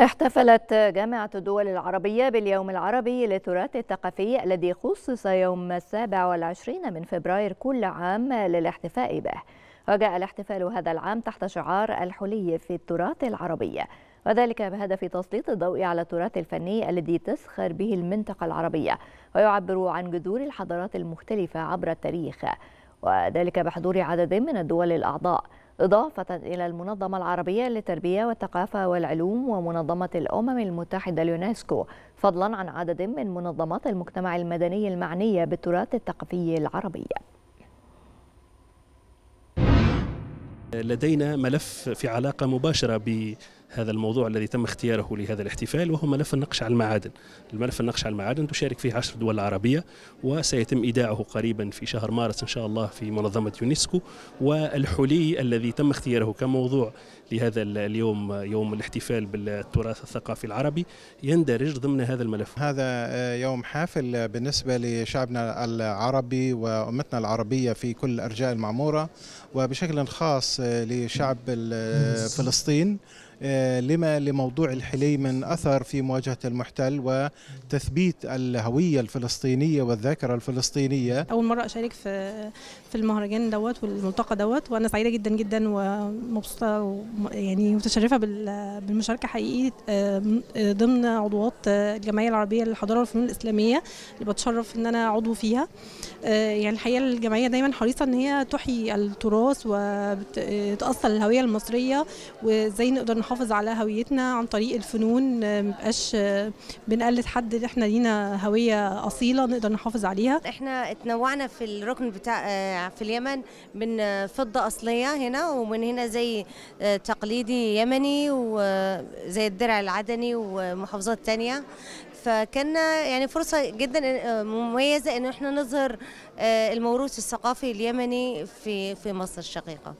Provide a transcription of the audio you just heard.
احتفلت جامعة الدول العربية باليوم العربي للتراث الثقافي الذي خصص يوم السابع والعشرين من فبراير كل عام للاحتفاء به وجاء الاحتفال هذا العام تحت شعار الحلي في التراث العربي وذلك بهدف تسليط الضوء على التراث الفني الذي تسخر به المنطقة العربية ويعبر عن جذور الحضارات المختلفة عبر التاريخ وذلك بحضور عدد من الدول الأعضاء إضافة إلى المنظمة العربية للتربية والثقافة والعلوم ومنظمة الأمم المتحدة اليونسكو فضلا عن عدد من منظمات المجتمع المدني المعنية بالتراث الثقافي العربي لدينا ملف في علاقة مباشرة هذا الموضوع الذي تم اختياره لهذا الاحتفال وهو ملف النقش على المعادن الملف النقش على المعادن تشارك فيه عشر دول عربية وسيتم إيداعه قريبا في شهر مارس إن شاء الله في منظمة يونسكو والحلي الذي تم اختياره كموضوع لهذا اليوم يوم الاحتفال بالتراث الثقافي العربي يندرج ضمن هذا الملف هذا آه، يوم حافل بالنسبة لشعبنا العربي وأمتنا العربية في كل أرجاء المعمورة وبشكل خاص آه، لشعب فلسطين آه، لما لموضوع الحلي من أثر في مواجهة المحتل وتثبيت الهوية الفلسطينية والذاكرة الفلسطينية أول مرة أشارك في في المهرجان دوت والملتقى دوت وأنا سعيدة جدا جدا ومبسوطة يعني متشرفة بالمشاركة حقيقي آه، آه، ضمن عضوات الجمعية العربية للحضارة والفنون الإسلامية اللي بتشرف إن أنا عضو فيها يعني الحقيقة الجمعية دايما حريصة إن هي تحيي التراث وتأصل الهوية المصرية وإزاي نقدر نحافظ على هويتنا عن طريق الفنون مبقاش بنقلد حد ان احنا لينا هويه اصيله نقدر نحافظ عليها احنا اتنوعنا في الركن بتاع في اليمن من فضه اصليه هنا ومن هنا زي تقليدي يمني وزي الدرع العدني ومحافظات تانية فكان يعني فرصة جدا مميزة إن احنا نظهر الموروث الثقافي اليمني في في مصر الشقيقة